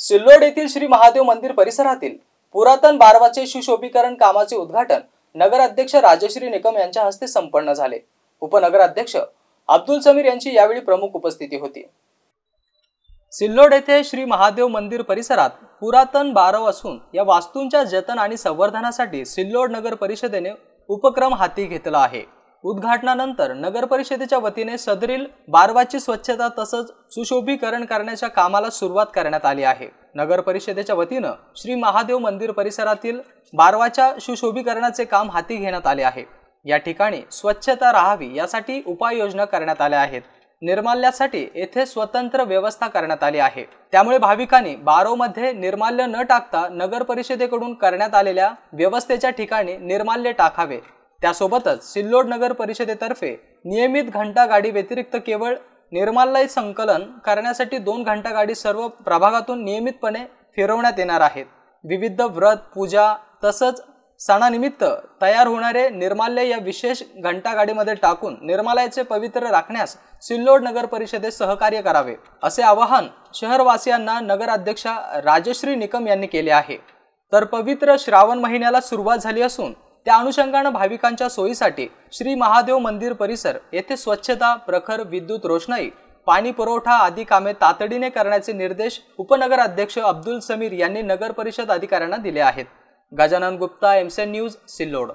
सिल्लोड येथील श्री महादेव मंदिर परिसरातील पुरातन बारवाचे सुशोभीकरण कामाचे उद्घाटन नगराध्यक्ष राजश्री निकम यांच्या हस्ते संपन्न झाले उपनगराध्यक्ष अब्दुल समीर यांची यावेळी प्रमुख उपस्थिती होती सिल्लोड येथे श्री महादेव मंदिर परिसरात पुरातन बारव असून या वास्तूंच्या जतन आणि संवर्धनासाठी सिल्लोड नगर परिषदेने उपक्रम हाती घेतला आहे उद्घाटनानंतर नगर परिषदेच्या वतीने सदरील बारवाची स्वच्छता तसंच सुशोभीकरण करण्याच्या कामाला सुरुवात करण्यात आली आहे नगर परिषदेच्या वतीनं श्री महादेव मंदिर परिसरातील बारवाच्या सुशोभीकरणाचे काम हाती घेण्यात आले आहे या ठिकाणी स्वच्छता राहावी यासाठी उपाययोजना करण्यात आल्या आहेत निर्माल्यासाठी येथे स्वतंत्र व्यवस्था करण्यात आली आहे त्यामुळे भाविकांनी बारोमध्ये निर्माल्य न टाकता नगर परिषदेकडून करण्यात आलेल्या व्यवस्थेच्या ठिकाणी निर्माल्य टाकावे त्यासोबतच सिल्लोड नगर परिषदेतर्फे नियमित घंटा गाडी व्यतिरिक्त केवळ निर्मालय संकलन करण्यासाठी दोन घंटा गाडी सर्व प्रभागातून नियमितपणे फिरवण्यात येणार आहेत विविध व्रत पूजा तसंच सणानिमित्त तयार होणारे निर्माल्य या विशेष घंटागाडीमध्ये टाकून निर्मालयाचे पवित्र राखण्यास सिल्लोड नगर परिषदेत सहकार्य करावे असे आवाहन शहरवासियांना नगराध्यक्षा राजश्री निकम यांनी केले आहे तर पवित्र श्रावण महिन्याला सुरुवात झाली असून त्या अनुषंगानं भाविकांच्या सोयीसाठी श्री महादेव मंदिर परिसर येथे स्वच्छता प्रखर विद्युत रोषणाई पाणी पुरवठा आदी कामे तातडीने करण्याचे निर्देश उपनगर अध्यक्ष अब्दुल समीर यांनी नगर परिषद अधिकाऱ्यांना दिले आहेत गजानन गुप्ता एमसेन न्यूज सिल्लोड